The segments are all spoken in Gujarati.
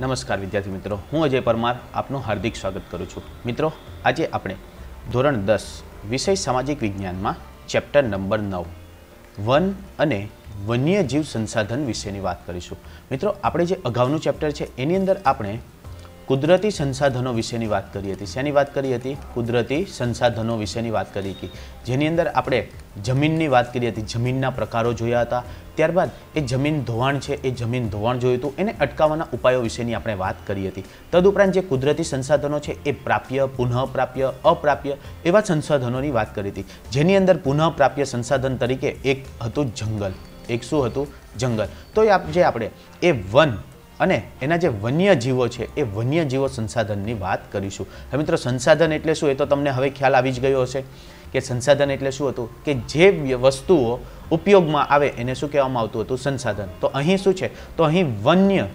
નમસ્કાર વિદ્યાર્થી મિત્રો હું અજય પરમાર આપનું હાર્દિક સ્વાગત કરું છું મિત્રો આજે આપણે ધોરણ દસ વિષય સામાજિક વિજ્ઞાનમાં ચેપ્ટર નંબર નવ વન અને વન્ય જીવ સંસાધન વિશેની વાત કરીશું મિત્રો આપણે જે અગાઉનું ચેપ્ટર છે એની અંદર આપણે કુદરતી સંસાધનો વિશેની વાત કરી હતી શેની વાત કરી હતી કુદરતી સંસાધનો વિશેની વાત કરી હતી જેની અંદર આપણે જમીનની વાત કરી હતી જમીનના પ્રકારો જોયા હતા ત્યારબાદ એ જમીન ધોવાણ છે એ જમીન ધોવાણ જોયું હતું એને અટકાવવાના ઉપાયો વિશેની આપણે વાત કરી હતી તદુપરાંત જે કુદરતી સંસાધનો છે એ પ્રાપ્ય પુનઃપ્રાપ્ય અપ્રાપ્ય એવા સંસાધનોની વાત કરી હતી જેની અંદર પુનઃપ્રાપ્ય સંસાધન તરીકે એક હતું જંગલ એક શું હતું જંગલ તો એ જે આપણે એ વન અને એના જે વન્ય જીવો છે એ વન્ય જીવો સંસાધનની વાત કરીશું હવે મિત્રો સંસાધન એટલે શું એ તો તમને હવે ખ્યાલ આવી જ ગયો હશે કે સંસાધન એટલે શું હતું કે જે વસ્તુઓ ઉપયોગમાં આવે એને શું કહેવામાં આવતું હતું સંસાધન તો અહીં શું છે તો અહીં વન્ય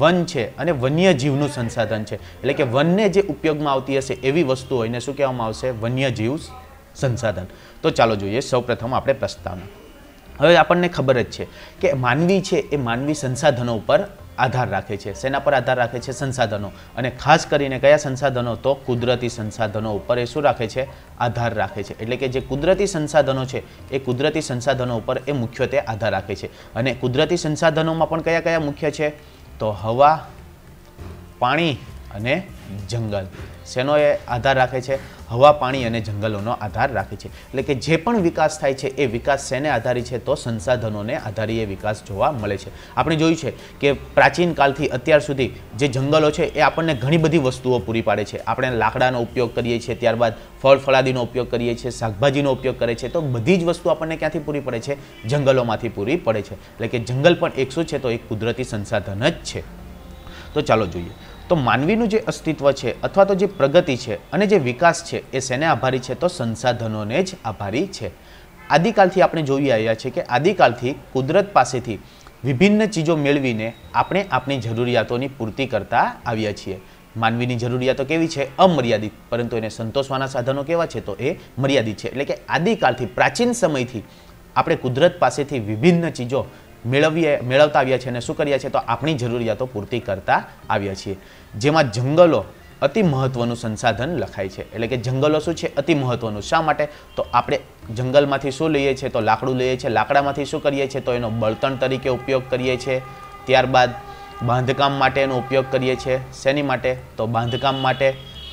વન છે અને વન્ય જીવનું સંસાધન છે એટલે કે વનને જે ઉપયોગમાં આવતી હશે એવી વસ્તુઓ એને શું કહેવામાં આવશે વન્ય જીવ સંસાધન તો ચાલો જોઈએ સૌપ્રથમ આપણે પ્રસ્તાવના હવે આપણને ખબર જ છે કે માનવી છે એ માનવી સંસાધનો ઉપર આધાર રાખે છે સેના પર આધાર રાખે છે સંસાધનો અને ખાસ કરીને કયા સંસાધનો તો કુદરતી સંસાધનો ઉપર એ શું રાખે છે આધાર રાખે છે એટલે કે જે કુદરતી સંસાધનો છે એ કુદરતી સંસાધનો ઉપર એ મુખ્યત્વે આધાર રાખે છે અને કુદરતી સંસાધનોમાં પણ કયા કયા મુખ્ય છે તો હવા પાણી અને જંગલ શેનો એ આધાર રાખે છે હવા પાણી અને જંગલોનો આધાર રાખે છે એટલે કે જે પણ વિકાસ થાય છે એ વિકાસ શેને આધારી છે તો સંસાધનોને આધારી વિકાસ જોવા મળે છે આપણે જોયું છે કે પ્રાચીન કાલથી અત્યાર સુધી જે જંગલો છે એ આપણને ઘણી બધી વસ્તુઓ પૂરી પાડે છે આપણે લાકડાનો ઉપયોગ કરીએ છીએ ત્યારબાદ ફળ ફળાદીનો ઉપયોગ કરીએ છીએ શાકભાજીનો ઉપયોગ કરે છે તો બધી જ વસ્તુ આપણને ક્યાંથી પૂરી પડે છે જંગલોમાંથી પૂરી પડે છે એટલે કે જંગલ પણ એક શું છે તો એક કુદરતી સંસાધન જ છે તો ચાલો જોઈએ તો માનવીનું જે અસ્તિત્વ છે અથવા તો જે પ્રગતિ છે અને જે વિકાસ છે એ શેને આભારી છે તો સંસાધનોને જ આભારી છે આદિકાલથી આપણે જોઈ આવ્યા છીએ કે આદિકાલથી કુદરત પાસેથી વિભિન્ન ચીજો મેળવીને આપણે આપણી જરૂરિયાતોની પૂર્તિ કરતા આવ્યા છીએ માનવીની જરૂરિયાતો કેવી છે અમર્યાદિત પરંતુ એને સંતોષવાના સાધનો કેવા છે તો એ મર્યાદિત છે એટલે કે આદિકાલથી પ્રાચીન સમયથી આપણે કુદરત પાસેથી વિભિન્ન ચીજો મેળવીએ મેળવતા આવ્યા છીએ અને શું કરીએ છીએ તો આપણી જરૂરિયાતો પૂરતી કરતા આવ્યા છીએ જેમાં જંગલો અતિ મહત્વનું સંસાધન લખાય છે એટલે કે જંગલો શું છે અતિ મહત્વનું શા માટે તો આપણે જંગલમાંથી શું લઈએ છીએ તો લાકડું લઈએ છીએ લાકડામાંથી શું કરીએ છીએ તો એનો બળતણ તરીકે ઉપયોગ કરીએ છીએ ત્યારબાદ બાંધકામ માટે એનો ઉપયોગ કરીએ છીએ શેની માટે તો બાંધકામ માટે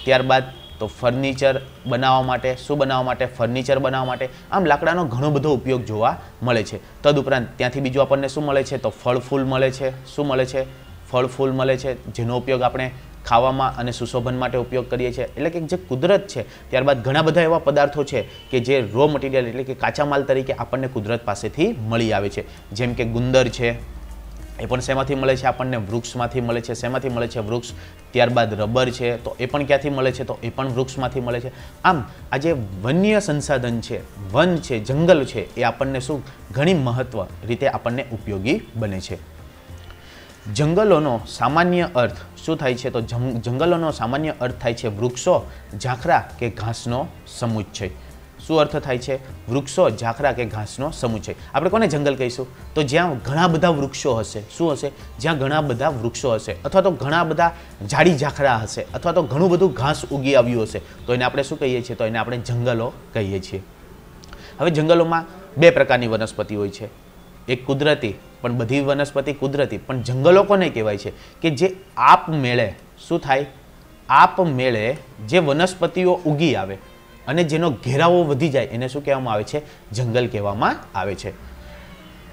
ત્યારબાદ તો ફર્નિચર બનાવવા માટે શું બનાવવા માટે ફર્નિચર બનાવવા માટે આમ લાકડાનો ઘણો બધો ઉપયોગ જોવા મળે છે તદુપરાંત ત્યાંથી બીજું આપણને શું મળે છે તો ફળ ફૂલ મળે છે શું મળે છે ફળ ફૂલ મળે છે જેનો ઉપયોગ આપણે ખાવામાં અને સુશોભન માટે ઉપયોગ કરીએ છીએ એટલે કે જે કુદરત છે ત્યારબાદ ઘણા બધા એવા પદાર્થો છે કે જે રો મટીરિયલ એટલે કે કાચા માલ તરીકે આપણને કુદરત પાસેથી મળી આવે છે જેમ કે ગુંદર છે એ પણ શેમાંથી મળે છે આપણને વૃક્ષમાંથી મળે છે શેમાંથી મળે છે વૃક્ષ ત્યારબાદ રબર છે તો એ પણ ક્યાંથી મળે છે તો એ પણ વૃક્ષમાંથી મળે છે આમ આ જે વન્ય સંસાધન છે વન છે જંગલ છે એ આપણને શું ઘણી મહત્વ રીતે આપણને ઉપયોગી બને છે જંગલોનો સામાન્ય અર્થ શું થાય છે તો જંગલોનો સામાન્ય અર્થ થાય છે વૃક્ષો ઝાંખરા કે ઘાસનો સમૂહ છે શું અર્થ થાય છે વૃક્ષો ઝાખરા કે ઘાસનો સમૂહ આપણે કોને જંગલ કહીશું તો જ્યાં ઘણા બધા વૃક્ષો હશે શું હશે જ્યાં ઘણા બધા વૃક્ષો હશે અથવા તો ઘણા બધા જાડી ઝાખરા હશે અથવા તો ઘણું બધું ઘાસ ઉગી આવ્યું હશે તો એને આપણે શું કહીએ છીએ તો એને આપણે જંગલો કહીએ છીએ હવે જંગલોમાં બે પ્રકારની વનસ્પતિ હોય છે એક કુદરતી પણ બધી વનસ્પતિ કુદરતી પણ જંગલો કોને કહેવાય છે કે જે આપમેળે શું થાય આપ મેળે જે વનસ્પતિઓ ઉગી આવે અને જેનો ઘેરાવો વધી જાય એને શું કહેવામાં આવે છે જંગલ કહેવામાં આવે છે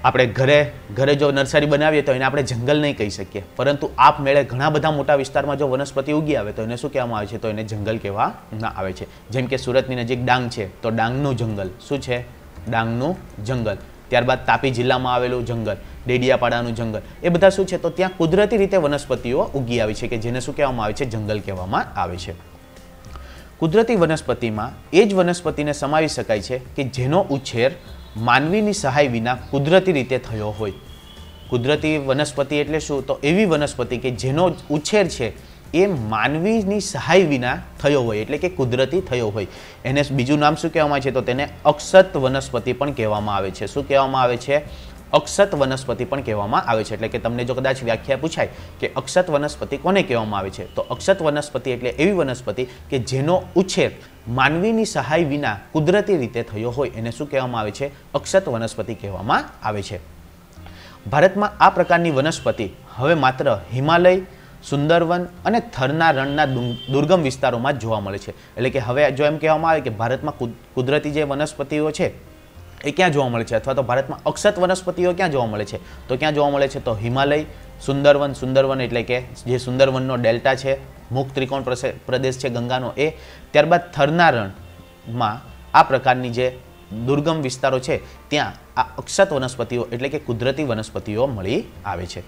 આપણે ઘરે ઘરે જો નર્સરી બનાવીએ તો એને આપણે જંગલ નહીં કહી શકીએ પરંતુ આપમેળે ઘણા બધા મોટા વિસ્તારમાં જો વનસ્પતિ ઉગી આવે તો એને શું કહેવામાં આવે છે તો એને જંગલ કહેવામાં આવે છે જેમ કે સુરતની નજીક ડાંગ છે તો ડાંગનું જંગલ શું છે ડાંગનું જંગલ ત્યારબાદ તાપી જિલ્લામાં આવેલું જંગલ ડેડિયાપાડાનું જંગલ એ બધા શું છે તો ત્યાં કુદરતી રીતે વનસ્પતિઓ ઉગી આવી છે કે જેને શું કહેવામાં આવે છે જંગલ કહેવામાં આવે છે કુદરતી વનસ્પતિમાં એ જ વનસ્પતિને સમાવી શકાય છે કે જેનો ઉછેર માનવીની સહાય વિના કુદરતી રીતે થયો હોય કુદરતી વનસ્પતિ એટલે શું તો એવી વનસ્પતિ કે જેનો ઉછેર છે એ માનવીની સહાય વિના થયો હોય એટલે કે કુદરતી થયો હોય એને બીજું નામ શું કહેવામાં આવે છે તો તેને અક્ષત વનસ્પતિ પણ કહેવામાં આવે છે શું કહેવામાં આવે છે અક્ષત વનસ્પતિ પણ કહેવામાં આવે છે એટલે કે તમને જો કદાચ વ્યાખ્યા પૂછાય કે અક્ષત વનસ્પતિ કોને કહેવામાં આવે છે તો અક્ષત વનસ્પતિ એટલે એવી વનસ્પતિ કે જેનો ઉછેર માનવીની સહાય વિના કુદરતી રીતે થયો હોય એને શું કહેવામાં આવે છે અક્ષત વનસ્પતિ કહેવામાં આવે છે ભારતમાં આ પ્રકારની વનસ્પતિ હવે માત્ર હિમાલય સુંદરવન અને થરના રણના દુર્ગમ વિસ્તારોમાં જોવા મળે છે એટલે કે હવે જો એમ કહેવામાં આવે કે ભારતમાં કુદરતી જે વનસ્પતિઓ છે એ ક્યાં જોવા મળે છે અથવા તો ભારતમાં અક્ષત વનસ્પતિઓ ક્યાં જોવા મળે છે તો ક્યાં જોવા મળે છે તો હિમાલય સુંદરવન સુંદરવન એટલે કે જે સુંદરવનનો ડેલ્ટા છે મુખ ત્રિકોણ પ્રદેશ છે ગંગાનો એ ત્યારબાદ થરનારણમાં આ પ્રકારની જે દુર્ગમ વિસ્તારો છે ત્યાં આ અક્ષત વનસ્પતિઓ એટલે કે કુદરતી વનસ્પતિઓ મળી આવે છે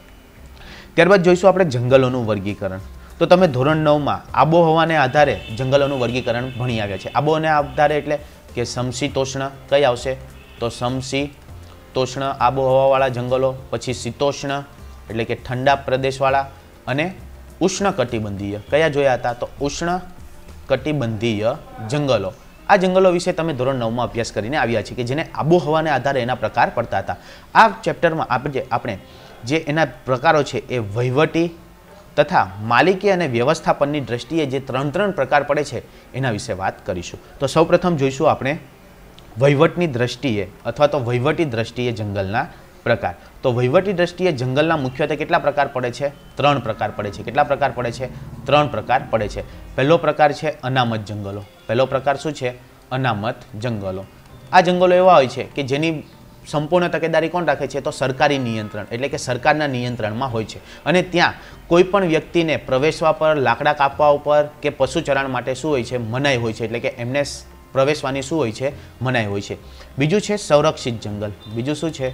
ત્યારબાદ જોઈશું આપણે જંગલોનું વર્ગીકરણ તો તમે ધોરણ નવમાં આબોહવાને આધારે જંગલોનું વર્ગીકરણ ભણી આવ્યા છે આબોહને આધારે એટલે કે સમશીતોષ્ણ કઈ આવશે તો સમસી તોષ્ણ આબોહવાવાળા જંગલો પછી શીતોષ્ણ એટલે કે ઠંડા પ્રદેશવાળા અને ઉષ્ણ કટિબંધીય કયા જોયા હતા તો ઉષ્ણ કટિબંધીય જંગલો આ જંગલો વિશે તમે ધોરણ નવમાં અભ્યાસ કરીને આવ્યા છીએ કે જેને આબોહવાને આધારે એના પ્રકાર પડતા હતા આ ચેપ્ટરમાં આપણે આપણે જે એના પ્રકારો છે એ વહીવટી તથા માલિકી અને વ્યવસ્થાપનની દ્રષ્ટિએ જે ત્રણ ત્રણ પ્રકાર પડે છે એના વિશે વાત કરીશું તો સૌપ્રથમ જોઈશું આપણે વહીવટની દ્રષ્ટિએ અથવા તો વહીવટી દ્રષ્ટિએ જંગલના પ્રકાર તો વહીવટી દ્રષ્ટિએ જંગલના મુખ્યત્વે કેટલા પ્રકાર પડે છે ત્રણ પ્રકાર પડે છે કેટલા પ્રકાર પડે છે ત્રણ પ્રકાર પડે છે પહેલો પ્રકાર છે અનામત જંગલો પહેલો પ્રકાર શું છે અનામત જંગલો આ જંગલો એવા હોય છે કે જેની સંપૂર્ણ તકેદારી કોણ રાખે છે તો સરકારી નિયંત્રણ એટલે કે સરકારના નિયંત્રણમાં હોય છે અને ત્યાં કોઈ પણ વ્યક્તિને પ્રવેશવા પર લાકડા કાપવા ઉપર કે પશુચરાણ માટે શું હોય છે મનાઈ હોય છે એટલે કે એમને પ્રવેશવાની શું હોય છે મનાઈ હોય છે બીજું છે સંરક્ષિત જંગલ બીજું શું છે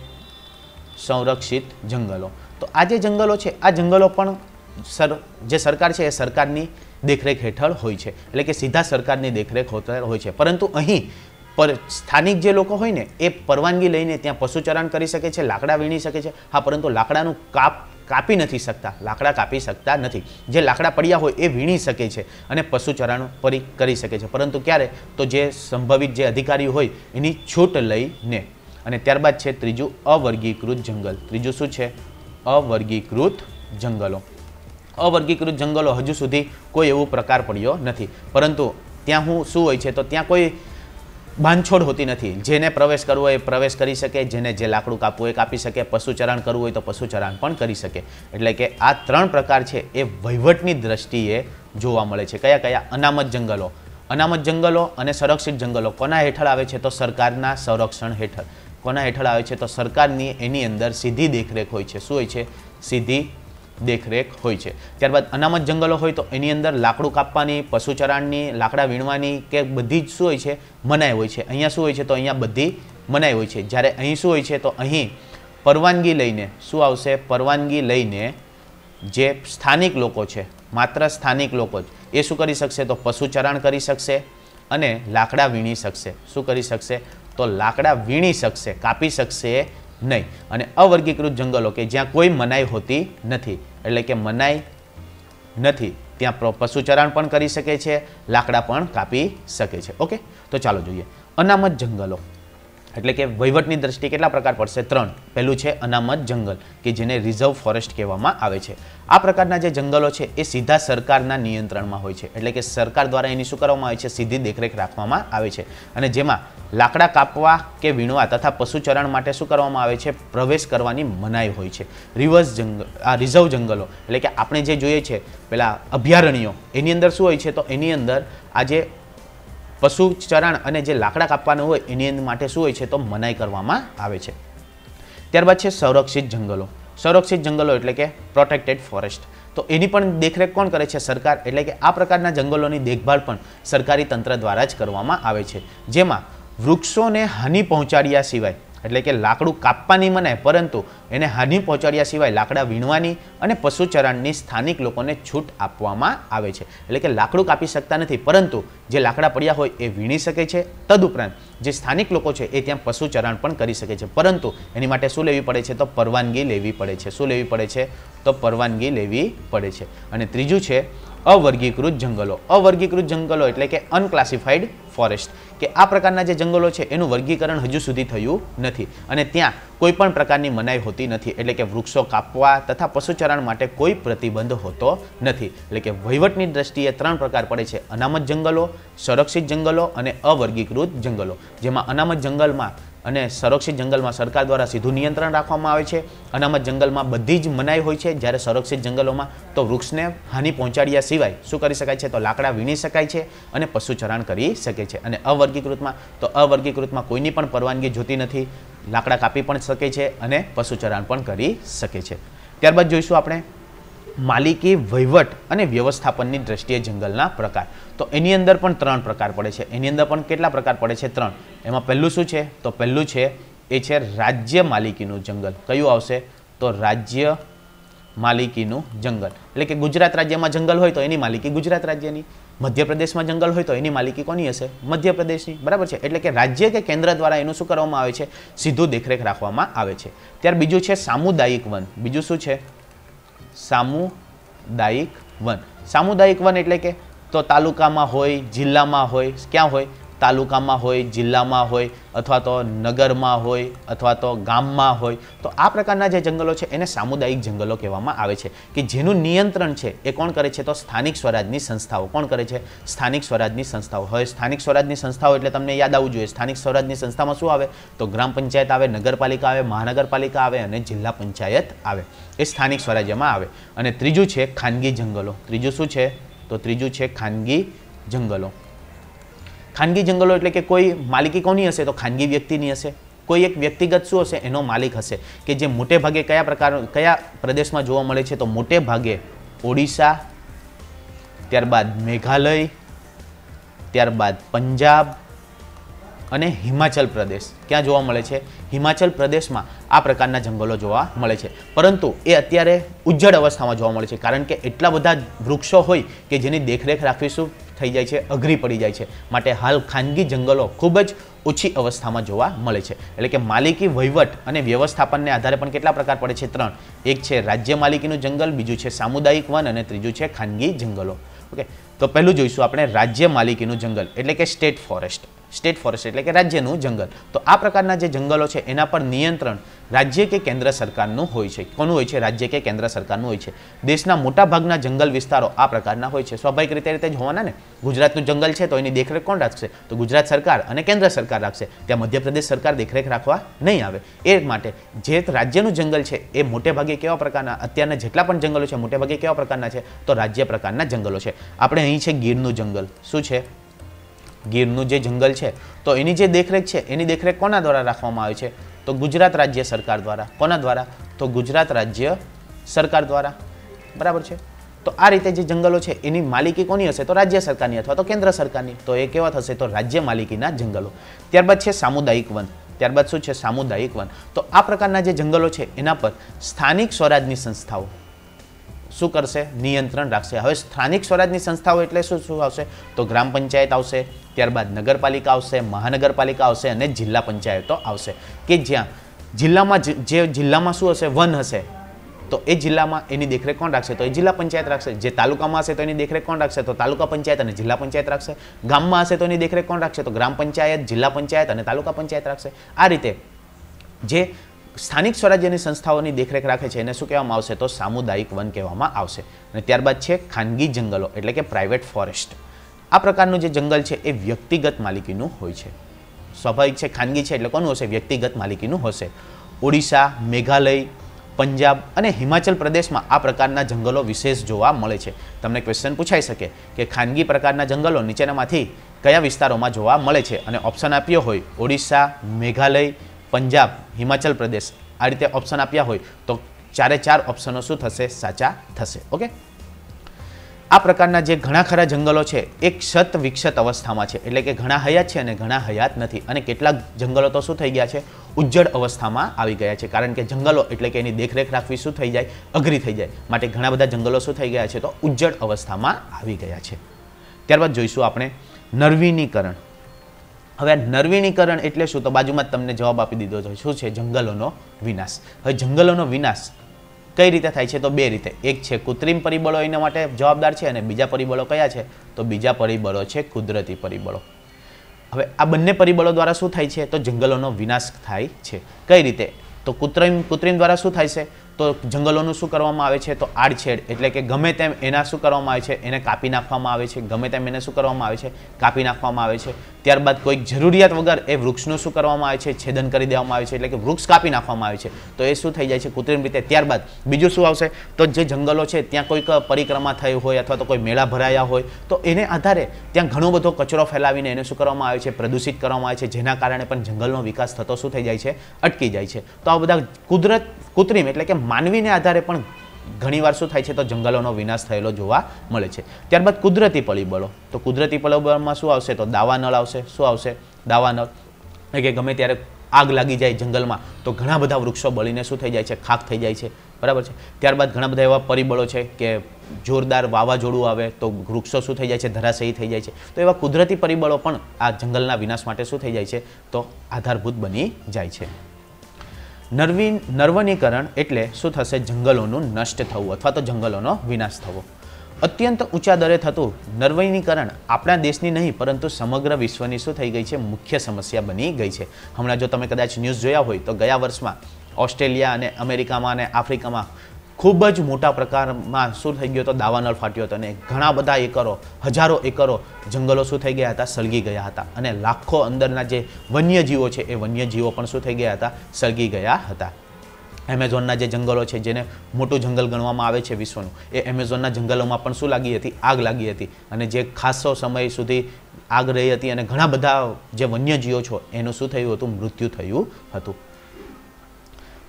સંરક્ષિત જંગલો તો આ જે જંગલો છે આ જંગલો પણ સર જે સરકાર છે એ સરકારની દેખરેખ હેઠળ હોય છે એટલે કે સીધા સરકારની દેખરેખ હોય છે પરંતુ અહીં પર સ્થાનિક જે લોકો હોય ને એ પરવાનગી લઈને ત્યાં પશુચરણ કરી શકે છે લાકડા વીણી શકે છે હા પરંતુ લાકડાનું કાપ કાપી નથી શકતા લાકડા કાપી શકતા નથી જે લાકડા પડ્યા હોય એ વીણી શકે છે અને પશુચરાણ પરી કરી શકે છે પરંતુ ક્યારે તો જે સંભવિત જે અધિકારી હોય એની છૂટ લઈને અને ત્યારબાદ છે ત્રીજું અવર્ગીકૃત જંગલ ત્રીજું શું છે અવર્ગીકૃત જંગલો અવર્ગીકૃત જંગલો હજુ સુધી કોઈ એવો પ્રકાર પડ્યો નથી પરંતુ ત્યાં હું શું હોય છે તો ત્યાં કોઈ બાંધછોડ હોતી નથી જેને પ્રવેશ કરવો એ પ્રવેશ કરી શકે જેને જે લાકડું કાપવું એ કાપી શકે પશુચરણ કરવું હોય તો પશુચરાણ પણ કરી શકે એટલે કે આ ત્રણ પ્રકાર છે એ વહીવટની દ્રષ્ટિએ જોવા મળે છે કયા કયા અનામત જંગલો અનામત જંગલો અને સંરક્ષિત જંગલો કોના હેઠળ આવે છે તો સરકારના સંરક્ષણ હેઠળ કોના હેઠળ આવે છે તો સરકારની એની અંદર સીધી દેખરેખ હોય છે શું હોય છે સીધી દેખરેખ હોય છે ત્યારબાદ અનામત જંગલો હોય તો એની અંદર લાકડું કાપવાની પશુચરાણની લાકડા વીણવાની કે બધી જ શું હોય છે મનાઈ હોય છે અહીંયા શું હોય છે તો અહીંયા બધી મનાઈ હોય છે જ્યારે અહીં શું હોય છે તો અહીં પરવાનગી લઈને શું આવશે પરવાનગી લઈને જે સ્થાનિક લોકો છે માત્ર સ્થાનિક લોકો જ એ શું કરી શકશે તો પશુચરાણ કરી શકશે અને લાકડા વીણી શકશે શું કરી શકશે તો લાકડા વીણી શકશે કાપી શકશે નહીં અને અવર્ગીકૃત જંગલો કે જ્યાં કોઈ મનાઈ હોતી નથી એટલે કે મનાઈ નથી ત્યાં પશુચરાણ પણ કરી શકે છે લાકડા પણ કાપી શકે છે ઓકે તો ચાલો જોઈએ અનામત જંગલો એટલે કે વહીવટની દ્રષ્ટિએ કેટલા પ્રકાર પડશે ત્રણ પહેલું છે અનામત જંગલ કે જેને રિઝર્વ ફોરેસ્ટ કહેવામાં આવે છે આ પ્રકારના જે જંગલો છે એ સીધા સરકારના નિયંત્રણમાં હોય છે એટલે કે સરકાર દ્વારા એની શું કરવામાં આવે છે સીધી દેખરેખ રાખવામાં આવે છે અને જેમાં લાકડા કાપવા કે વીણવા તથા પશુચરણ માટે શું કરવામાં આવે છે પ્રવેશ કરવાની મનાઈ હોય છે રિવર્સ જંગલ આ રિઝર્વ જંગલો એટલે કે આપણે જે જોઈએ છે પેલા અભયારણ્યો એની અંદર શું હોય છે તો એની અંદર આ જે પશુચરણ અને જે લાકડા કાપવાનું હોય એની માટે શું હોય છે તો મનાઈ કરવામાં આવે છે ત્યારબાદ છે સંરક્ષિત જંગલો સંરક્ષિત જંગલો એટલે કે પ્રોટેક્ટેડ ફોરેસ્ટ તો એની પણ દેખરેખ કોણ કરે છે સરકાર એટલે કે આ પ્રકારના જંગલોની દેખભાળ પણ સરકારી તંત્ર દ્વારા જ કરવામાં આવે છે જેમાં વૃક્ષોને હાનિ પહોંચાડ્યા સિવાય એટલે કે લાકડું કાપવાની મનાય પરંતુ એને હાનિ પહોંચાડ્યા સિવાય લાકડા વીણવાની અને પશુચરણની સ્થાનિક લોકોને છૂટ આપવામાં આવે છે એટલે કે લાકડું કાપી શકતા નથી પરંતુ જે લાકડા પડ્યા હોય એ વીણી શકે છે તદુપરાંત જે સ્થાનિક લોકો છે એ ત્યાં પશુચરણ પણ કરી શકે છે પરંતુ એની માટે શું લેવી પડે છે તો પરવાનગી લેવી પડે છે શું લેવી પડે છે તો પરવાનગી લેવી પડે છે અને ત્રીજું છે અવર્ગીકૃત જંગલો અવર્ગીકૃત જંગલો એટલે કે અનક્લાસિફાઈડ ફોરેસ્ટ કે આ પ્રકારના જે જંગલો છે એનું વર્ગીકરણ હજુ સુધી થયું નથી અને ત્યાં કોઈ પણ પ્રકારની મનાઈ હોતી નથી એટલે કે વૃક્ષો કાપવા તથા પશુચરણ માટે કોઈ પ્રતિબંધ હોતો નથી એટલે કે વહીવટની દ્રષ્ટિએ ત્રણ પ્રકાર પડે છે અનામત જંગલો સંરક્ષિત જંગલો અને અવર્ગીકૃત જંગલો જેમાં અનામત જંગલમાં અને સંરક્ષિત જંગલમાં સરકાર દ્વારા સીધું નિયંત્રણ રાખવામાં આવે છે અનામત જંગલમાં બધી જ મનાઈ હોય છે જ્યારે સંરક્ષિત જંગલોમાં તો વૃક્ષને હાનિ પહોંચાડ્યા સિવાય શું કરી શકાય છે તો લાકડા વીણી શકાય છે અને પશુ ચરાણ કરી શકે છે અને અવર્ગીકૃતમાં તો અવર્ગીકૃતમાં કોઈની પણ પરવાનગી જોતી નથી લાકડા કાપી પણ શકે છે અને પશુ ચરાણ પણ કરી શકે છે ત્યારબાદ જોઈશું આપણે માલિકી વહીવટ અને વ્યવસ્થાપનની દ્રષ્ટિએ જંગલના પ્રકાર તો એની અંદર પણ ત્રણ પ્રકાર પડે છે એની અંદર પણ કેટલા પ્રકાર પડે છે ત્રણ એમાં પહેલું શું છે તો પહેલું છે એ છે રાજ્ય માલિકીનું જંગલ કયું આવશે તો રાજ્ય માલિકીનું જંગલ એટલે કે ગુજરાત રાજ્યમાં જંગલ હોય તો એની માલિકી ગુજરાત રાજ્યની મધ્યપ્રદેશમાં જંગલ હોય તો એની માલિકી કોની હશે મધ્યપ્રદેશની બરાબર છે એટલે કે રાજ્ય કે કેન્દ્ર દ્વારા એનું શું કરવામાં આવે છે સીધું દેખરેખ રાખવામાં આવે છે ત્યાર બીજું છે સામુદાયિક વન બીજું શું છે સામુદાયિક વન સામુદાયિક વન એટલે કે તો તાલુકામાં હોય જિલ્લામાં હોય ક્યાં હોય તાલુકામાં હોય જિલ્લામાં હોય અથવા તો નગરમાં હોય અથવા તો ગામમાં હોય તો આ પ્રકારના જે જંગલો છે એને સામુદાયિક જંગલો કહેવામાં આવે છે કે જેનું નિયંત્રણ છે એ કોણ કરે છે તો સ્થાનિક સ્વરાજની સંસ્થાઓ કોણ કરે છે સ્થાનિક સ્વરાજની સંસ્થાઓ હવે સ્થાનિક સ્વરાજની સંસ્થાઓ એટલે તમને યાદ આવવું જોઈએ સ્થાનિક સ્વરાજની સંસ્થામાં શું આવે તો ગ્રામ પંચાયત આવે નગરપાલિકા આવે મહાનગરપાલિકા આવે અને જિલ્લા પંચાયત આવે એ સ્થાનિક સ્વરાજ્યમાં આવે અને ત્રીજું છે ખાનગી જંગલો ત્રીજું શું છે તો ત્રીજું છે ખાનગી જંગલો ખાનગી જંગલો એટલે કે કોઈ માલિકી કોની હશે તો ખાનગી વ્યક્તિની હશે કોઈ એક વ્યક્તિગત શું હશે એનો માલિક હશે કે જે મોટે ભાગે કયા પ્રકાર કયા પ્રદેશમાં જોવા મળે છે તો મોટે ભાગે ઓડિશા ત્યારબાદ મેઘાલય ત્યારબાદ પંજાબ અને હિમાચલ પ્રદેશ ક્યાં જોવા મળે છે હિમાચલ પ્રદેશમાં આ પ્રકારના જંગલો જોવા મળે છે પરંતુ એ અત્યારે ઉજ્જડ અવસ્થામાં જોવા મળે છે કારણ કે એટલા બધા વૃક્ષો હોય કે જેની દેખરેખ રાખીશું થઈ જાય છે અઘરી પડી જાય છે માટે હાલ ખાનગી જંગલો ખૂબ જ ઓછી અવસ્થામાં જોવા મળે છે એટલે કે માલિકી વહીવટ અને વ્યવસ્થાપનને આધારે પણ કેટલા પ્રકાર પડે છે ત્રણ એક છે રાજ્ય માલિકીનું જંગલ બીજું છે સામુદાયિક વન અને ત્રીજું છે ખાનગી જંગલો ઓકે તો પહેલું જોઈશું આપણે રાજ્ય માલિકીનું જંગલ એટલે કે સ્ટેટ ફોરેસ્ટ સ્ટેટ ફોરેસ્ટ એટલે કે રાજ્યનું જંગલ તો આ પ્રકારના જે જંગલો છે એના પર નિયંત્રણ રાજ્ય કે કેન્દ્ર સરકારનું હોય છે કોનું હોય છે રાજ્ય કે કેન્દ્ર સરકારનું હોય છે દેશના મોટાભાગના જંગલ વિસ્તારો આ પ્રકારના હોય છે સ્વાભાવિક રીતે રીતે જ હોવાના ને ગુજરાતનું જંગલ છે તો એની દેખરેખ કોણ રાખશે તો ગુજરાત સરકાર અને કેન્દ્ર સરકાર રાખશે ત્યાં મધ્યપ્રદેશ સરકાર દેખરેખ રાખવા નહીં આવે એ માટે જે રાજ્યનું જંગલ છે એ મોટેભાગે કેવા પ્રકારના અત્યારના જેટલા પણ જંગલો છે મોટેભાગે કેવા પ્રકારના છે તો રાજ્ય પ્રકારના જંગલો છે આપણે અહીં છે ગીરનું જંગલ શું છે ગીરનું જે જંગલ છે તો એની જે દેખરેખ છે એની દેખરેખ કોના દ્વારા રાખવામાં આવે છે તો ગુજરાત રાજ્ય સરકાર દ્વારા કોના દ્વારા તો ગુજરાત રાજ્ય સરકાર દ્વારા બરાબર છે તો આ રીતે જે જંગલો છે એની માલિકી કોની હશે તો રાજ્ય સરકારની અથવા તો કેન્દ્ર સરકારની તો એ કેવા થશે તો રાજ્ય માલિકીના જંગલો ત્યારબાદ છે સામુદાયિક વન ત્યારબાદ શું છે સામુદાયિક વન તો આ પ્રકારના જે જંગલો છે એના પર સ્થાનિક સ્વરાજની સંસ્થાઓ શું કરશે નિયંત્રણ રાખશે હવે સ્થાનિક સ્વરાજની સંસ્થાઓ એટલે શું શું આવશે તો ગ્રામ પંચાયત આવશે ત્યારબાદ નગરપાલિકા આવશે મહાનગરપાલિકા આવશે અને જિલ્લા પંચાયતો આવશે કે જ્યાં જિલ્લામાં જે જિલ્લામાં શું હશે વન હશે તો એ જિલ્લામાં એની દેખરેખ કોણ રાખશે તો એ જિલ્લા પંચાયત રાખશે જે તાલુકામાં હશે તો એની દેખરેખ કોણ રાખશે તો તાલુકા પંચાયત અને જિલ્લા પંચાયત રાખશે ગામમાં હશે તો એની દેખરેખ કોણ રાખશે તો ગ્રામ પંચાયત જિલ્લા પંચાયત અને તાલુકા પંચાયત રાખશે આ રીતે જે સ્થાનિક સ્વરાજ્યની સંસ્થાઓની દેખરેખ રાખે છે એને શું કહેવામાં આવશે તો સામુદાયિક વન કહેવામાં આવશે અને ત્યારબાદ છે ખાનગી જંગલો એટલે કે પ્રાઇવેટ ફોરેસ્ટ આ પ્રકારનું જે જંગલ છે એ વ્યક્તિગત માલિકીનું હોય છે સ્વાભાવિક છે ખાનગી છે એટલે કોનું હશે વ્યક્તિગત માલિકીનું હશે ઓડિશા મેઘાલય પંજાબ અને હિમાચલ પ્રદેશમાં આ પ્રકારના જંગલો વિશેષ જોવા મળે છે તમને ક્વેશ્ચન પૂછાઈ શકે કે ખાનગી પ્રકારના જંગલો નીચેનામાંથી કયા વિસ્તારોમાં જોવા મળે છે અને ઓપ્શન આપ્યો હોય ઓડિશા મેઘાલય પંજાબ હિમાચલ પ્રદેશ આ રીતે ઓપ્શન આપ્યા હોય તો ચારે ચાર ઓપ્શનો શું થશે સાચા થશે ઓકે આ પ્રકારના જે ઘણા ખરા જંગલો છે એ ક્ષત વિક્ષત અવસ્થામાં છે એટલે કે ઘણા હયાત છે અને ઘણા હયાત નથી અને કેટલાક જંગલો તો શું થઈ ગયા છે ઉજ્જડ અવસ્થામાં આવી ગયા છે કારણ કે જંગલો એટલે કે એની દેખરેખ રાખવી શું થઈ જાય અઘરી થઈ જાય માટે ઘણા બધા જંગલો શું થઈ ગયા છે તો ઉજ્જડ અવસ્થામાં આવી ગયા છે ત્યારબાદ જોઈશું આપણે નર્વીનીકરણ હવે આ નર્વીનીકરણ એટલે શું તો બાજુમાં તમને જવાબ આપી દીધો છે શું છે જંગલોનો વિનાશ હવે જંગલોનો વિનાશ કઈ રીતે થાય છે તો બે રીતે એક છે કૃત્રિમ પરિબળો એના માટે જવાબદાર છે અને બીજા પરિબળો કયા છે તો બીજા પરિબળો છે કુદરતી પરિબળો હવે આ બંને પરિબળો દ્વારા શું થાય છે તો જંગલોનો વિનાશ થાય છે કઈ રીતે તો કૃત્રિમ કૃત્રિમ દ્વારા શું થાય છે તો જંગલોનું શું કરવામાં આવે છે તો આડછેડ એટલે કે ગમે તેમ એના શું કરવામાં આવે છે એને કાપી નાખવામાં આવે છે ગમે તેમ એને શું કરવામાં આવે છે કાપી નાખવામાં આવે છે ત્યારબાદ કોઈક જરૂરિયાત વગર એ વૃક્ષનું શું કરવામાં આવે છે છેદન કરી દેવામાં આવે છે એટલે કે વૃક્ષ કાપી નાખવામાં આવે છે તો એ શું થઈ જાય છે કૃત્રિમ રીતે ત્યારબાદ બીજું શું આવશે તો જે જંગલો છે ત્યાં કોઈક પરિક્રમા થઈ હોય અથવા તો કોઈ મેળા ભરાયા હોય તો એને આધારે ત્યાં ઘણો બધો કચરો ફેલાવીને એને શું કરવામાં આવે છે પ્રદૂષિત કરવામાં આવે છે જેના કારણે પણ જંગલનો વિકાસ થતો શું થઈ જાય છે અટકી જાય છે તો આ બધા કુદરત કૃત્રિમ એટલે કે માનવીને આધારે પણ ઘણીવાર શું થાય છે તો જંગલોનો વિનાશ થયેલો જોવા મળે છે ત્યારબાદ કુદરતી પરિબળો તો કુદરતી પલીબળમાં શું આવશે તો દાવાનળ આવશે શું આવશે દાવાનળ કે ગમે ત્યારે આગ લાગી જાય જંગલમાં તો ઘણા બધા વૃક્ષો બળીને શું થઈ જાય છે ખાખ થઈ જાય છે બરાબર છે ત્યારબાદ ઘણા બધા એવા પરિબળો છે કે જોરદાર વાવાઝોડું આવે તો વૃક્ષો શું થઈ જાય છે ધરાશયી થઈ જાય છે તો એવા કુદરતી પરિબળો પણ આ જંગલના વિનાશ માટે શું થઈ જાય છે તો આધારભૂત બની જાય છે નર્વી નર્વનીકરણ એટલે શું થશે જંગલોનું નષ્ટ થવું અથવા તો જંગલોનો વિનાશ થવો અત્યંત ઊંચા દરે થતું નર્વનીકરણ આપણા દેશની નહીં પરંતુ સમગ્ર વિશ્વની શું થઈ ગઈ છે મુખ્ય સમસ્યા બની ગઈ છે હમણાં જો તમે કદાચ ન્યૂઝ જોયા હોય તો ગયા વર્ષમાં ઓસ્ટ્રેલિયા અને અમેરિકામાં અને આફ્રિકામાં ખૂબ જ મોટા પ્રકારમાં શું થઈ ગયો હતો દાવાનળ ફાટ્યો હતો અને ઘણા બધા એકરો હજારો એકરો જંગલો શું થઈ ગયા હતા સળગી ગયા હતા અને લાખો અંદરના જે વન્યજીવો છે એ વન્યજીવો પણ શું થઈ ગયા હતા સળગી ગયા હતા એમેઝોનના જે જંગલો છે જેને મોટું જંગલ ગણવામાં આવે છે વિશ્વનું એ એમેઝોનના જંગલોમાં પણ શું લાગી હતી આગ લાગી હતી અને જે ખાસો સમય સુધી આગ રહી હતી અને ઘણા બધા જે વન્યજીવો છો એનું શું થયું હતું મૃત્યુ થયું હતું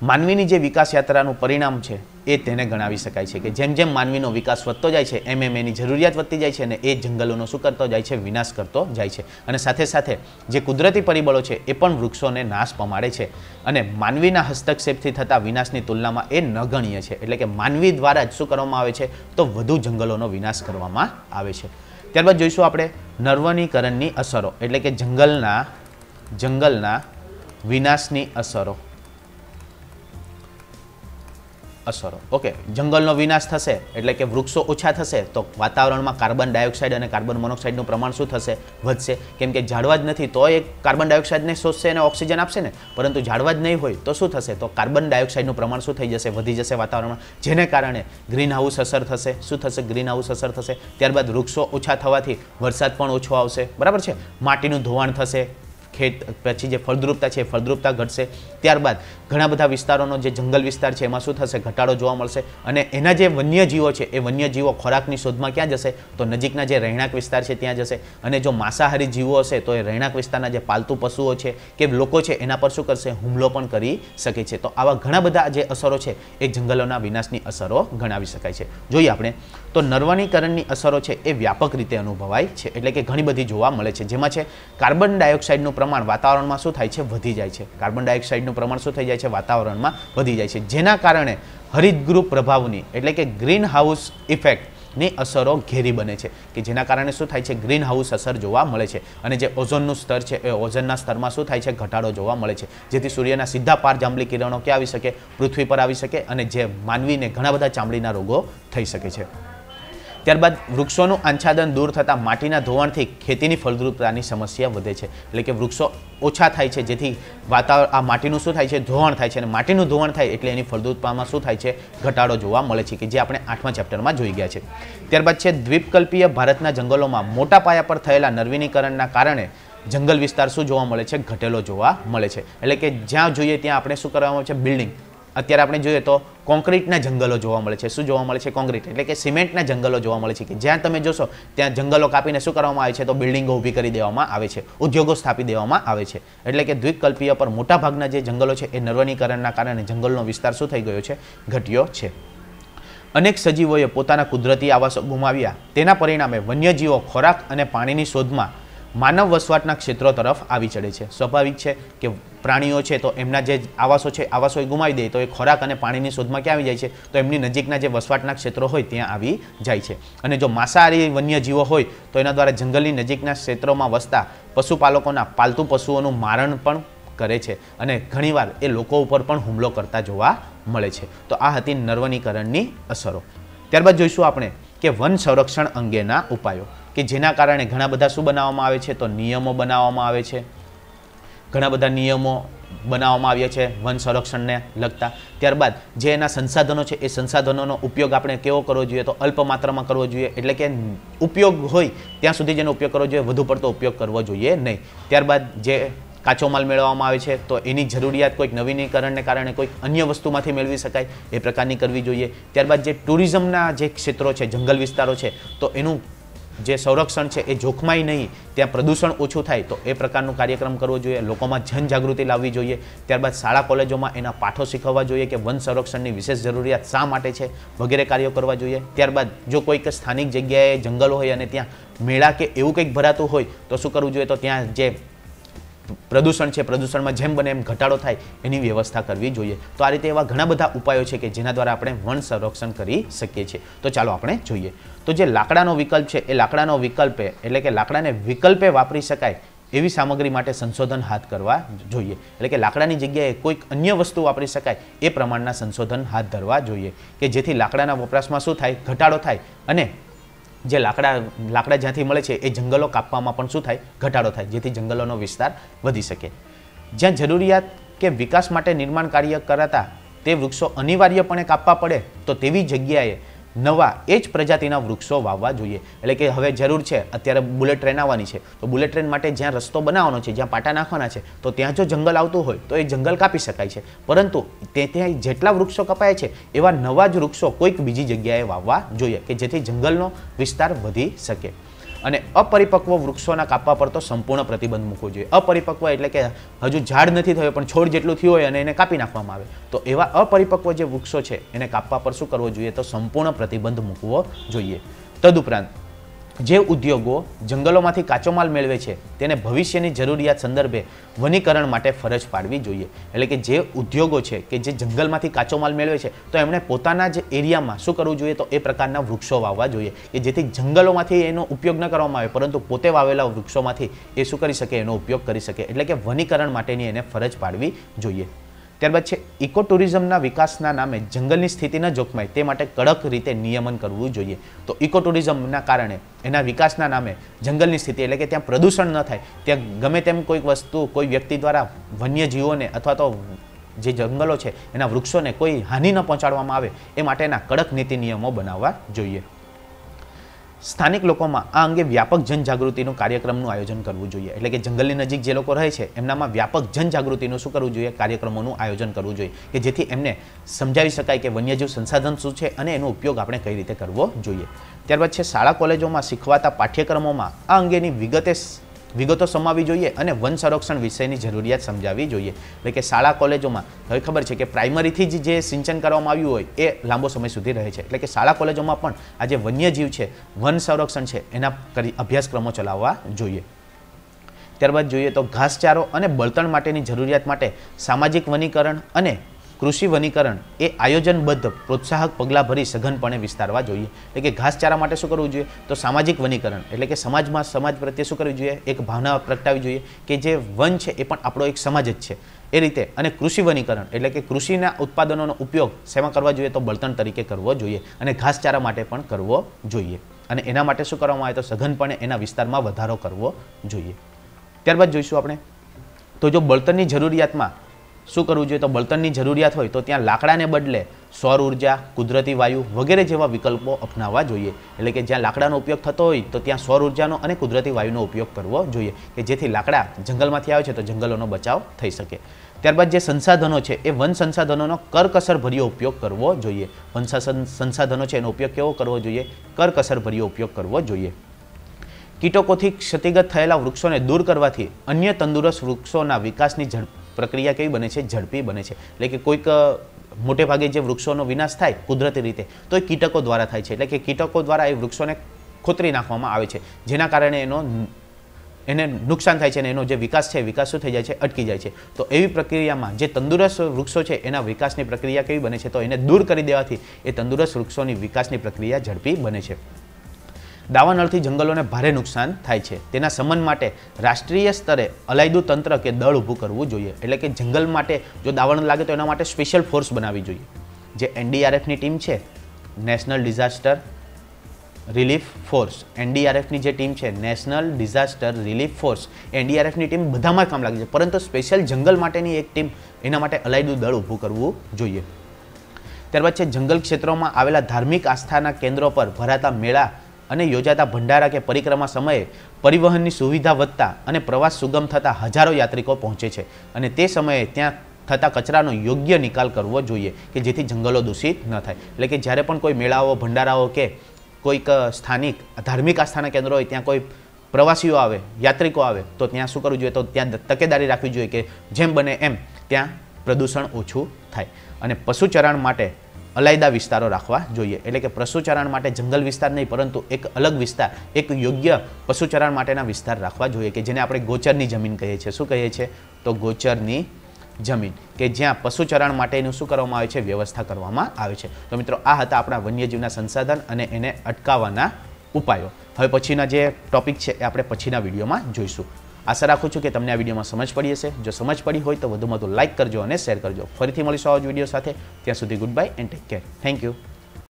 માનવીની જે વિકાસ યાત્રાનું પરિણામ છે એ તેને ગણાવી શકાય છે કે જેમ જેમ માનવીનો વિકાસ વધતો જાય છે એમ એમ એની જરૂરિયાત વધતી જાય છે અને એ જંગલોનો શું કરતો જાય છે વિનાશ કરતો જાય છે અને સાથે સાથે જે કુદરતી પરિબળો છે એ પણ વૃક્ષોને નાશ પમાડે છે અને માનવીના હસ્તક્ષેપથી થતા વિનાશની તુલનામાં એ નગણ્ય છે એટલે કે માનવી દ્વારા જ શું કરવામાં આવે છે તો વધુ જંગલોનો વિનાશ કરવામાં આવે છે ત્યારબાદ જોઈશું આપણે નર્વનીકરણની અસરો એટલે કે જંગલના જંગલના વિનાશની અસરો અસરો ઓકે જંગલનો વિનાશ થશે એટલે કે વૃક્ષો ઓછા થશે તો વાતાવરણમાં કાર્બન ડાયોક્સાઇડ અને કાર્બન મોનોક્સાઇડનું પ્રમાણ શું થશે વધશે કેમ કે ઝાડવા જ નથી તો એ કાર્બન ડાયોક્સાઇડને શોષશે અને ઓક્સિજન આપશે ને પરંતુ ઝાડવા જ નહીં હોય તો શું થશે તો કાર્બન ડાયોક્સાઇડનું પ્રમાણ શું થઈ જશે વધી જશે વાતાવરણમાં જેને કારણે ગ્રીન હાઉસ અસર થશે શું થશે ગ્રીન હાઉસ અસર થશે ત્યારબાદ વૃક્ષો ઓછા થવાથી વરસાદ પણ ઓછો આવશે બરાબર છે માટીનું ધોવાણ થશે ખેત પછી જે ફળદ્રુપતા છે એ ફળદ્રુપતા ઘટશે ત્યારબાદ ઘણા બધા વિસ્તારોનો જે જંગલ વિસ્તાર છે એમાં શું થશે ઘટાડો જોવા મળશે અને એના જે વન્યજીવો છે એ વન્યજીવો ખોરાકની શોધમાં ક્યાં જશે તો નજીકના જે રહેણાંક વિસ્તાર છે ત્યાં જશે અને જો માંસાહારી જીવો હશે તો એ રહેણાંક વિસ્તારના જે પાલતુ પશુઓ છે કે લોકો છે એના પર શું કરશે હુમલો પણ કરી શકે છે તો આવા ઘણા બધા જે અસરો છે એ જંગલોના વિનાશની અસરો ગણાવી શકાય છે જોઈએ આપણે તો નર્વનીકરણની અસરો છે એ વ્યાપક રીતે અનુભવાય છે એટલે કે ઘણી બધી જોવા મળે છે જેમાં છે કાર્બન ડાયોક્સાઇડનું પ્રમાણ વાતાવરણમાં શું થાય છે વધી જાય છે કાર્બન ડાયોક્સાઇડનું પ્રમાણ શું થઈ જાય છે વાતાવરણમાં વધી જાય છે જેના કારણે હરિતગૃહ પ્રભાવની એટલે કે ગ્રીન હાઉસ ઇફેક્ટ ની અસરો ઘેરી બને છે કે જેના કારણે શું થાય છે ગ્રીન હાઉસ અસર જોવા મળે છે અને જે ઓઝોનનું સ્તર છે એ ઓઝોનના સ્તરમાં શું થાય છે ઘટાડો જોવા મળે છે જેથી સૂર્યના સીધા પાર જાંબલી કિરણો ક્યાં આવી શકે પૃથ્વી પર આવી શકે અને જે માનવીને ઘણા બધા ચામડીના રોગો થઈ શકે છે ત્યારબાદ વૃક્ષોનું આંછાદન દૂર થતાં માટીના ધોવાણથી ખેતીની ફળદ્રુપતાની સમસ્યા વધે છે એટલે કે વૃક્ષો ઓછા થાય છે જેથી વાતાવરણ આ માટીનું શું થાય છે ધોવાણ થાય છે અને માટીનું ધોવાણ થાય એટલે એની ફળદ્રુપતામાં શું થાય છે ઘટાડો જોવા મળે છે કે જે આપણે આઠમા ચેપ્ટરમાં જોઈ ગયા છે ત્યારબાદ છે દ્વીપકલ્પીય ભારતના જંગલોમાં મોટા પાયા પર થયેલા નવીનીકરણના કારણે જંગલ વિસ્તાર શું જોવા મળે છે ઘટેલો જોવા મળે છે એટલે કે જ્યાં જોઈએ ત્યાં આપણે શું કરવામાં આવે છે બિલ્ડિંગ અત્યારે આપણે જોઈએ તો કોન્ક્રીટના જંગલો જોવા મળે છે શું જોવા મળે છે કોન્ક્રીટ એટલે કે સિમેન્ટના જંગલો જોવા મળે છે કે જ્યાં તમે જોશો ત્યાં જંગલો કાપીને શું કરવામાં આવે છે તો બિલ્ડિંગો ઊભી કરી દેવામાં આવે છે ઉદ્યોગો સ્થાપી દેવામાં આવે છે એટલે કે દ્વિકલ્પીય પર મોટાભાગના જે જંગલો છે એ નર્વનીકરણના કારણે જંગલનો વિસ્તાર શું થઈ ગયો છે ઘટ્યો છે અનેક સજીવોએ પોતાના કુદરતી આવાસો ગુમાવ્યા તેના પરિણામે વન્યજીવો ખોરાક અને પાણીની શોધમાં માનવ વસવાટના ક્ષેત્રો તરફ આવી ચડે છે સ્વાભાવિક છે કે પ્રાણીઓ છે તો એમના જે આવાસો છે આવાસો એ ગુમાવી દે તો એ ખોરાક અને પાણીની શોધમાં ક્યાં આવી જાય છે તો એમની નજીકના જે વસવાટના ક્ષેત્રો હોય ત્યાં આવી જાય છે અને જો માંસાહારી વન્યજીવો હોય તો એના દ્વારા જંગલની નજીકના ક્ષેત્રોમાં વસતા પશુપાલકોના પાલતુ પશુઓનું મારણ પણ કરે છે અને ઘણીવાર એ લોકો ઉપર પણ હુમલો કરતા જોવા મળે છે તો આ હતી નર્વનીકરણની અસરો ત્યારબાદ જોઈશું આપણે કે વન સંરક્ષણ અંગેના ઉપાયો કે જેના કારણે ઘણા બધા શું બનાવવામાં આવે છે તો નિયમો બનાવવામાં આવે છે ઘણા બધા નિયમો બનાવવામાં આવ્યા છે વન સંરક્ષણને લગતા ત્યારબાદ જે એના સંસાધનો છે એ સંસાધનોનો ઉપયોગ આપણે કેવો કરવો જોઈએ તો અલ્પ માત્રામાં કરવો જોઈએ એટલે કે ઉપયોગ હોય ત્યાં સુધી જેનો ઉપયોગ કરવો જોઈએ વધુ પડતો ઉપયોગ કરવો જોઈએ નહીં ત્યારબાદ જે કાચો માલ મેળવવામાં આવે છે તો એની જરૂરિયાત કોઈક નવીનીકરણને કારણે કોઈક અન્ય વસ્તુમાંથી મેળવી શકાય એ પ્રકારની કરવી જોઈએ ત્યારબાદ જે ટુરિઝમના જે ક્ષેત્રો છે જંગલ વિસ્તારો છે તો એનું જે સંરક્ષણ છે એ જોખમાય નહીં ત્યાં પ્રદૂષણ ઓછું થાય તો એ પ્રકારનો કાર્યક્રમ કરવો જોઈએ લોકોમાં જનજાગૃતિ લાવવી જોઈએ ત્યારબાદ શાળા કોલેજોમાં એના પાઠો શીખવવા જોઈએ કે વન સંરક્ષણની વિશેષ જરૂરિયાત શા માટે છે વગેરે કાર્યો કરવા જોઈએ ત્યારબાદ જો કોઈક સ્થાનિક જગ્યાએ જંગલ હોય અને ત્યાં મેળા કે એવું કંઈક ભરાતું હોય તો શું કરવું જોઈએ તો ત્યાં જે પ્રદૂષણ છે પ્રદૂષણમાં જેમ બને એમ ઘટાડો થાય એની વ્યવસ્થા કરવી જોઈએ તો આ રીતે એવા ઘણા બધા ઉપાયો છે કે જેના દ્વારા આપણે વણ સંરક્ષણ કરી શકીએ છીએ તો ચાલો આપણે જોઈએ તો જે લાકડાનો વિકલ્પ છે એ લાકડાનો વિકલ્પે એટલે કે લાકડાને વિકલ્પે વાપરી શકાય એવી સામગ્રી માટે સંશોધન હાથ કરવા જોઈએ એટલે કે લાકડાની જગ્યાએ કોઈક અન્ય વસ્તુ વાપરી શકાય એ પ્રમાણના સંશોધન હાથ ધરવા જોઈએ કે જેથી લાકડાના વપરાશમાં શું થાય ઘટાડો થાય અને જે લાકડા લાકડા જ્યાંથી મળે છે એ જંગલો કાપવામાં પણ શું થાય ઘટાડો થાય જેથી જંગલોનો વિસ્તાર વધી શકે જ્યાં જરૂરિયાત કે વિકાસ માટે નિર્માણ કાર્ય કરાતા તે વૃક્ષો અનિવાર્યપણે કાપવા પડે તો તેવી જગ્યાએ નવા એ જ પ્રજાતિના વૃક્ષો વાવવા જોઈએ એટલે કે હવે જરૂર છે અત્યારે બુલેટ ટ્રેન આવવાની છે તો બુલેટ ટ્રેન માટે જ્યાં રસ્તો બનાવવાનો છે જ્યાં પાટા નાખવાના છે તો ત્યાં જો જંગલ આવતું હોય તો એ જંગલ કાપી શકાય છે પરંતુ તે ત્યાં જેટલા વૃક્ષો કપાય છે એવા નવા જ વૃક્ષો કોઈક બીજી જગ્યાએ વાવવા જોઈએ કે જેથી જંગલનો વિસ્તાર વધી શકે અને અપરિપક્વ વૃક્ષોના કાપવા પર તો સંપૂર્ણ પ્રતિબંધ મૂકવો જોઈએ અપરિપક્વ એટલે કે હજુ ઝાડ નથી થયો પણ છોડ જેટલું થયું હોય અને એને કાપી નાખવામાં આવે તો એવા અપરિપક્વ જે વૃક્ષો છે એને કાપવા પર શું કરવો જોઈએ તો સંપૂર્ણ પ્રતિબંધ મૂકવો જોઈએ તદુપરાંત જે ઉદ્યોગો જંગલોમાંથી કાચો માલ મેળવે છે તેને ભવિષ્યની જરૂરિયાત સંદર્ભે વનીકરણ માટે ફરજ પાડવી જોઈએ એટલે કે જે ઉદ્યોગો છે કે જે જંગલમાંથી કાચો માલ મેળવે છે તો એમણે પોતાના જ એરિયામાં શું કરવું જોઈએ તો એ પ્રકારના વૃક્ષો વાવવા જોઈએ કે જેથી જંગલોમાંથી એનો ઉપયોગ ન કરવામાં આવે પરંતુ પોતે વાવેલા વૃક્ષોમાંથી એ શું કરી શકે એનો ઉપયોગ કરી શકે એટલે કે વનીકરણ માટેની એને ફરજ પાડવી જોઈએ ત્યારબાદ છે ઇકો ટુરિઝમના વિકાસના નામે જંગલની સ્થિતિ ન જોખમાય તે માટે કડક રીતે નિયમન કરવું જોઈએ તો ઇકો ટુરિઝમના કારણે એના વિકાસના નામે જંગલની સ્થિતિ એટલે કે ત્યાં પ્રદૂષણ ન થાય ત્યાં ગમે તેમ કોઈક વસ્તુ કોઈ વ્યક્તિ દ્વારા વન્યજીવોને અથવા તો જે જંગલો છે એના વૃક્ષોને કોઈ હાનિ ન પહોંચાડવામાં આવે એ માટેના કડક નીતિ નિયમો બનાવવા જોઈએ સ્થાનિક લોકોમાં આ અંગે વ્યાપક જનજાગૃતિનું કાર્યક્રમનું આયોજન કરવું જોઈએ એટલે કે જંગલની નજીક જે લોકો રહે છે એમનામાં વ્યાપક જનજાગૃતિનું શું કરવું જોઈએ કાર્યક્રમોનું આયોજન કરવું જોઈએ કે જેથી એમને સમજાવી શકાય કે વન્યજીવ સંસાધન શું છે અને એનો ઉપયોગ આપણે કઈ રીતે કરવો જોઈએ ત્યારબાદ છે શાળા કોલેજોમાં શીખવાતા પાઠ્યક્રમોમાં આ અંગેની વિગતે વિગતો સમાવી જોઈએ અને વન સંરક્ષણ વિષયની જરૂરિયાત સમજાવવી જોઈએ એટલે કે શાળા કોલેજોમાં હવે ખબર છે કે પ્રાઇમરીથી જ જે સિંચન કરવામાં આવ્યું હોય એ લાંબો સમય સુધી રહે છે એટલે કે શાળા કોલેજોમાં પણ આ જે વન્યજીવ છે વન સંરક્ષણ છે એના કરી અભ્યાસક્રમો ચલાવવા જોઈએ ત્યારબાદ જોઈએ તો ઘાસચારો અને બળતણ માટેની જરૂરિયાત માટે સામાજિક વનીકરણ અને કૃષિ વનીકરણ એ આયોજનબદ્ધ પ્રોત્સાહક પગલાં ભરી સઘનપણે વિસ્તારવા જોઈએ એટલે કે ઘાસચારા માટે શું કરવું જોઈએ તો સામાજિક વનીકરણ એટલે કે સમાજમાં સમાજ પ્રત્યે શું કરવી જોઈએ એક ભાવના પ્રગટાવી જોઈએ કે જે વન છે એ પણ આપણો એક સમાજ જ છે એ રીતે અને કૃષિ વનીકરણ એટલે કે કૃષિના ઉત્પાદનોનો ઉપયોગ સેવા કરવા જોઈએ તો બળતણ તરીકે કરવો જોઈએ અને ઘાસચારા માટે પણ કરવો જોઈએ અને એના માટે શું કરવામાં આવે તો સઘનપણે એના વિસ્તારમાં વધારો કરવો જોઈએ ત્યારબાદ જોઈશું આપણે તો જો બળતણની જરૂરિયાતમાં શું કરવું જોઈએ તો બળતણની જરૂરિયાત હોય તો ત્યાં લાકડાને બદલે સૌર ઉર્જા કુદરતી વાયુ વગેરે જેવા વિકલ્પો અપનાવવા જોઈએ એટલે કે જ્યાં લાકડાનો ઉપયોગ થતો હોય તો ત્યાં સૌર ઉર્જાનો અને કુદરતી વાયુનો ઉપયોગ કરવો જોઈએ કે જેથી લાકડા જંગલમાંથી આવે છે તો જંગલોનો બચાવ થઈ શકે ત્યારબાદ જે સંસાધનો છે એ વન સંસાધનોનો કરકસર ભર્યો ઉપયોગ કરવો જોઈએ વન સંસાધનો છે એનો ઉપયોગ કેવો કરવો જોઈએ કરકસર ભર્યો ઉપયોગ કરવો જોઈએ કીટકોથી ક્ષતિગત થયેલા વૃક્ષોને દૂર કરવાથી અન્ય તંદુરસ્ત વૃક્ષોના વિકાસની ઝડપ પ્રક્રિયા કેવી બને છે ઝડપી બને છે એટલે કે કોઈક મોટે ભાગે જે વૃક્ષોનો વિનાશ થાય કુદરતી રીતે તો એ કીટકો દ્વારા થાય છે એટલે કે કીટકો દ્વારા એ વૃક્ષોને ખોતરી નાખવામાં આવે છે જેના કારણે એનો એને નુકસાન થાય છે અને એનો જે વિકાસ છે વિકાસ શું થઈ જાય છે અટકી જાય છે તો એવી પ્રક્રિયામાં જે તંદુરસ્ત વૃક્ષો છે એના વિકાસની પ્રક્રિયા કેવી બને છે તો એને દૂર કરી દેવાથી એ તંદુરસ્ત વૃક્ષોની વિકાસની પ્રક્રિયા ઝડપી બને છે દાવાનળથી જંગલોને ભારે નુકસાન થાય છે તેના સમન માટે રાષ્ટ્રીય સ્તરે અલાયદું તંત્ર કે દળ ઊભું કરવું જોઈએ એટલે કે જંગલ માટે જો દાવાનળ લાગે તો એના માટે સ્પેશિયલ ફોર્સ બનાવવી જોઈએ જે એનડીઆરએફની ટીમ છે નેશનલ ડિઝાસ્ટર રિલીફ ફોર્સ એનડીઆરએફની જે ટીમ છે નેશનલ ડિઝાસ્ટર રિલીફ ફોર્સ એનડીઆરએફની ટીમ બધામાં કામ લાગે છે પરંતુ સ્પેશિયલ જંગલ માટેની એક ટીમ એના માટે અલાયદું દળ ઊભું કરવું જોઈએ ત્યારબાદ છે જંગલ ક્ષેત્રોમાં આવેલા ધાર્મિક આસ્થાના કેન્દ્રો પર ભરાતા મેળા અને યોજાતા ભંડારા કે પરિક્રમા સમયે પરિવહનની સુવિધા વધતા અને પ્રવાસ સુગમ થતાં હજારો યાત્રિકો પહોંચે છે અને તે સમયે ત્યાં થતા કચરાનો યોગ્ય નિકાલ કરવો જોઈએ કે જેથી જંગલો દૂષિત ન થાય એટલે કે જ્યારે પણ કોઈ મેળાઓ ભંડારાઓ કે કોઈક સ્થાનિક ધાર્મિક આસ્થાના કેન્દ્રો હોય ત્યાં કોઈ પ્રવાસીઓ આવે યાત્રિકો આવે તો ત્યાં શું કરવું જોઈએ તો ત્યાં તકેદારી રાખવી જોઈએ કે જેમ બને એમ ત્યાં પ્રદૂષણ ઓછું થાય અને પશુચરાણ માટે અલાયદા વિસ્તારો રાખવા જોઈએ એટલે કે પશુચારણ માટે જંગલ વિસ્તાર નહીં પરંતુ એક અલગ વિસ્તાર એક યોગ્ય પશુચારણ માટેના વિસ્તાર રાખવા જોઈએ કે જેને આપણે ગોચરની જમીન કહીએ છીએ શું કહીએ છીએ તો ગોચરની જમીન કે જ્યાં પશુચરણ માટેનું શું કરવામાં આવે છે વ્યવસ્થા કરવામાં આવે છે તો મિત્રો આ હતા આપણા વન્યજીવના સંસાધન અને એને અટકાવવાના ઉપાયો હવે પછીના જે ટોપિક છે એ આપણે પછીના વિડીયોમાં જોઈશું આશા રાખું છું કે તમને આ વિડીયોમાં સમજ પડી હશે જો સમજ પડી હોય તો વધુમાં વધુ લાઇક કરજો અને શેર કરજો ફરીથી મળીશું આવા જ વિડીયો સાથે ત્યાં સુધી goodbye and take care thank you